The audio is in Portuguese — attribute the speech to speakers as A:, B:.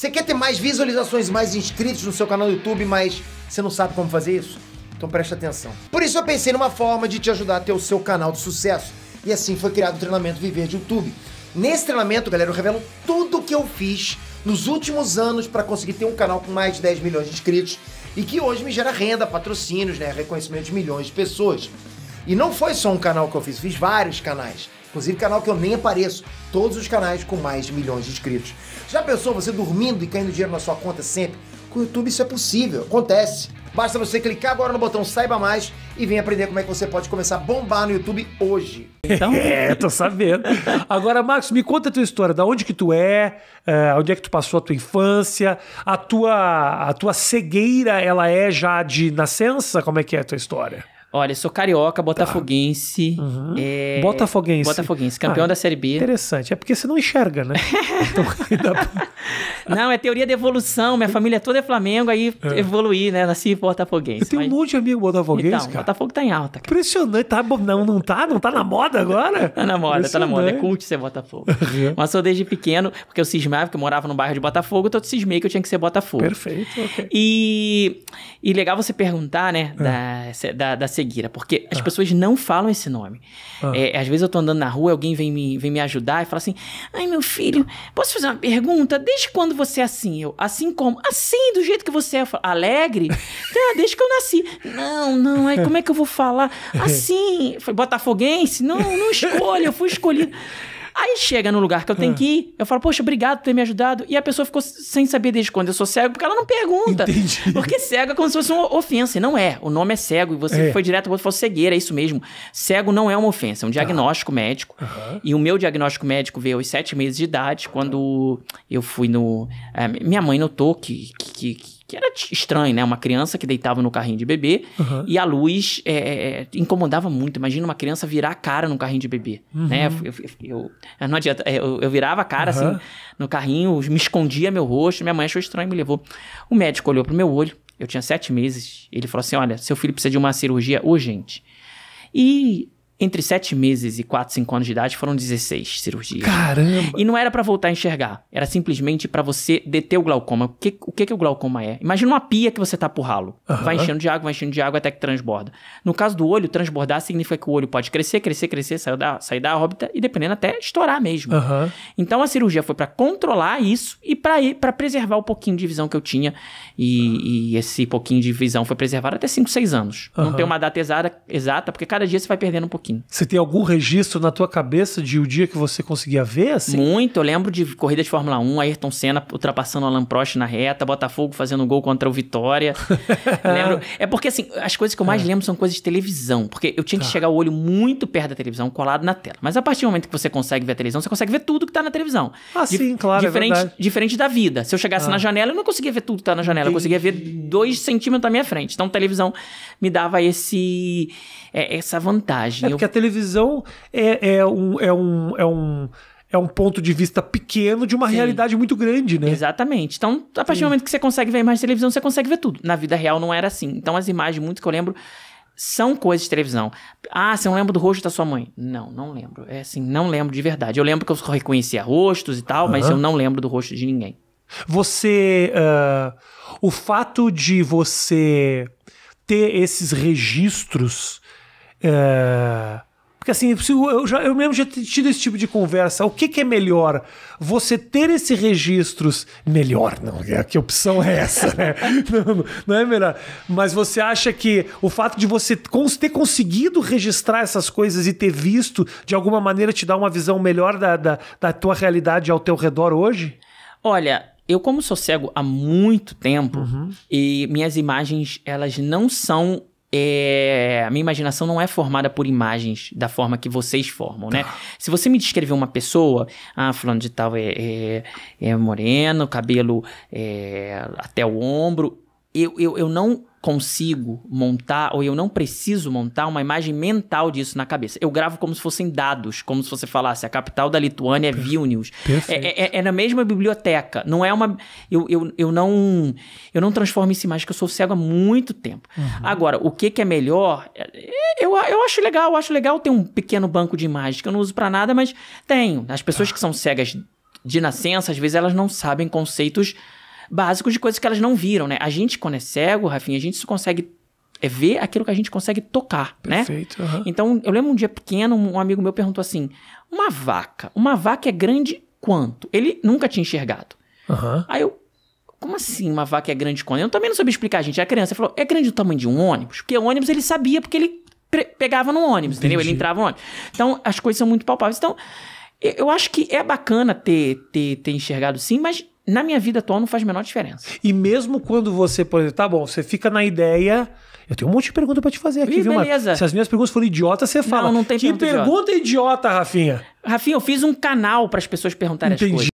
A: Você quer ter mais visualizações, mais inscritos no seu canal do YouTube, mas você não sabe como fazer isso? Então preste atenção. Por isso eu pensei numa forma de te ajudar a ter o seu canal de sucesso. E assim foi criado o treinamento Viver de YouTube. Nesse treinamento, galera, eu revelo tudo o que eu fiz nos últimos anos para conseguir ter um canal com mais de 10 milhões de inscritos e que hoje me gera renda, patrocínios, né, reconhecimento de milhões de pessoas. E não foi só um canal que eu fiz, fiz vários canais. Inclusive canal que eu nem apareço. Todos os canais com mais de milhões de inscritos. Já pensou você dormindo e caindo dinheiro na sua conta sempre? Com o YouTube isso é possível, acontece. Basta você clicar agora no botão Saiba Mais e vem aprender como é que você pode começar a bombar no YouTube hoje. Então... é, tô sabendo. Agora, Max, me conta a tua história. Da onde que tu é? Uh, onde é que tu passou a tua infância? A tua, a tua cegueira, ela é já de nascença? Como é que é a tua história? Olha,
B: sou carioca, botafoguense. Tá. Uhum. É... Botafoguense. Botafoguense, ah, campeão ah, da Série B.
A: Interessante. É porque você não enxerga, né? Então,
B: não, é teoria da evolução. Minha família é toda é Flamengo, aí é. evoluí, né? Nasci botafoguense. Eu
A: tenho mas... um monte de amigo botafoguense, então, cara. Botafogo tá em alta, cara. Impressionante. Tá, não, não tá? Não tá na moda agora? tá na moda, tá na moda. É cult
B: ser Botafogo. Uhum. Mas sou desde pequeno, porque eu cismava, porque eu morava no bairro de Botafogo, então eu cismei que eu tinha que ser Botafogo. Perfeito, ok. E, e legal você perguntar, né? É. Da, da, da cegueira, né? porque as ah. pessoas não falam esse nome. Ah. É, às vezes eu tô andando na rua, alguém vem me, vem me ajudar e fala assim: Ai, meu filho, posso fazer uma pergunta? Desde quando você é assim? Eu, assim como? Assim, do jeito que você é. Falo, Alegre? ah, desde que eu nasci. Não, não, aí é, como é que eu vou falar? Assim. Foi botafoguense? Não, não escolha, eu fui escolhido. Aí chega no lugar que eu tenho ah. que ir, eu falo, poxa, obrigado por ter me ajudado. E a pessoa ficou sem saber desde quando eu sou cego, porque ela não pergunta. Entendi. Porque cego é como se fosse uma ofensa. E não é. O nome é cego. E você é. foi direto para falou cegueira, é isso mesmo. Cego não é uma ofensa, é um tá. diagnóstico médico. Uhum. E o meu diagnóstico médico veio aos sete meses de idade, quando eu fui no. Eh, minha mãe notou que, que, que que era estranho, né? Uma criança que deitava no carrinho de bebê uhum. e a luz é, é, é, incomodava muito. Imagina uma criança virar a cara no carrinho de bebê, uhum. né? Eu, eu, eu, não adianta, é, eu, eu virava a cara uhum. assim no carrinho, me escondia meu rosto. Minha mãe achou estranho e me levou. O médico olhou pro meu olho, eu tinha sete meses. Ele falou assim: Olha, seu filho precisa de uma cirurgia urgente. E entre 7 meses e 4, 5 anos de idade foram 16 cirurgias. Caramba! E não era para voltar a enxergar, era simplesmente para você deter o glaucoma. O que, o que, que o glaucoma é? Imagina uma pia que você tá por ralo. Uhum. Vai enchendo de água, vai enchendo de água até que transborda. No caso do olho, transbordar significa que o olho pode crescer, crescer, crescer, sair da, sair da órbita e dependendo até estourar mesmo. Uhum. Então a cirurgia foi para controlar isso e para preservar o pouquinho de visão que eu tinha. E, uhum. e esse pouquinho de visão foi preservado até 5, 6
A: anos. Não tem uma data exata,
B: exata, porque cada dia você vai perdendo um pouquinho.
A: Você tem algum registro na tua cabeça de o dia que você conseguia ver, assim?
B: Muito. Eu lembro de corrida de Fórmula 1, Ayrton Senna ultrapassando o Alan Prost na reta, Botafogo fazendo gol contra o Vitória. lembro. É porque, assim, as coisas que eu mais é. lembro são coisas de televisão, porque eu tinha que tá. chegar o olho muito perto da televisão, colado na tela. Mas a partir do momento que você consegue ver a televisão, você consegue ver tudo que tá na televisão.
A: Ah, sim, claro. É diferente, é
B: diferente da vida. Se eu chegasse ah. na janela, eu não conseguia ver tudo que tá na janela. Eu conseguia ver dois centímetros da minha frente. Então, televisão
A: me dava esse é, essa vantagem. É porque a televisão é, é, um, é, um, é, um, é um ponto de vista pequeno de uma Sim. realidade muito grande, né? Exatamente. Então,
B: a partir Sim. do momento que você consegue ver a imagem de televisão, você consegue ver tudo. Na vida real não era assim. Então, as imagens, muito que eu lembro, são coisas de televisão. Ah, você não lembra do rosto da sua mãe? Não, não lembro. É assim, não lembro de verdade. Eu lembro que eu reconhecia rostos e tal, uhum. mas eu não lembro do rosto de ninguém.
A: Você. Uh, o fato de você ter esses registros é... Porque assim, eu, já, eu mesmo já tinha tido esse tipo de conversa. O que, que, é melhor? Você ter esses registros. Melhor, não. É, que opção é essa, né? não, não, é melhor. Mas você acha que o fato de você ter conseguido registrar essas coisas e ter visto, de alguma maneira, te dá uma visão melhor da, da, da tua realidade ao teu redor hoje? Olha, eu como
B: sou cego há muito tempo uhum. e minhas imagens elas não são é, a minha imaginação não é formada por imagens da forma que vocês formam, né? Tá. Se você me descrever uma pessoa, ah, fulano de tal é, é, é moreno, cabelo é, até o ombro, eu, eu, eu não consigo montar, ou eu não preciso montar uma imagem mental disso na cabeça. Eu gravo como se fossem dados, como se você falasse, a capital da Lituânia é Vilnius. É, é, é, é, na mesma biblioteca. Não é uma. Eu, eu, eu não eu não transformo isso em imagem, que eu sou cego há muito tempo. Uhum. Agora, o que, que é melhor? É, eu, eu acho legal, eu acho legal ter um pequeno banco de imagens que eu não uso para nada, mas tenho. As pessoas tá. que são cegas de nascença, às vezes elas não sabem conceitos básicos de coisas que elas não viram, né? A gente, quando é cego, Rafinha, a gente só consegue é, ver aquilo que a gente consegue tocar, Perfeito, né? Perfeito. Então, eu lembro um dia pequeno, um amigo meu perguntou assim: uma vaca, uma vaca é grande quanto? Ele nunca tinha enxergado. Uhum. Aí eu, como assim uma vaca é grande quanto? Eu também não sabia explicar, gente. A criança falou: é grande o tamanho de um ônibus? Porque ônibus ele sabia, porque ele pegava no ônibus, Entendi. entendeu? Ele entrava no ônibus. Então, as coisas são muito palpáveis.
A: Então, eu acho que é bacana ter, ter, ter enxergado sim, mas na minha vida atual não faz a menor diferença. E mesmo quando você, por exemplo, tá bom, você fica na ideia. Eu tenho um monte de pergunta para te fazer aqui, Ih, viu, beleza. Mano? Se as minhas perguntas forem idiotas, você fala. Não, não tem que pergunta, pergunta idiota. idiota, Rafinha.
B: Rafinha, eu fiz um canal para as pessoas perguntarem Entendi. as coisas.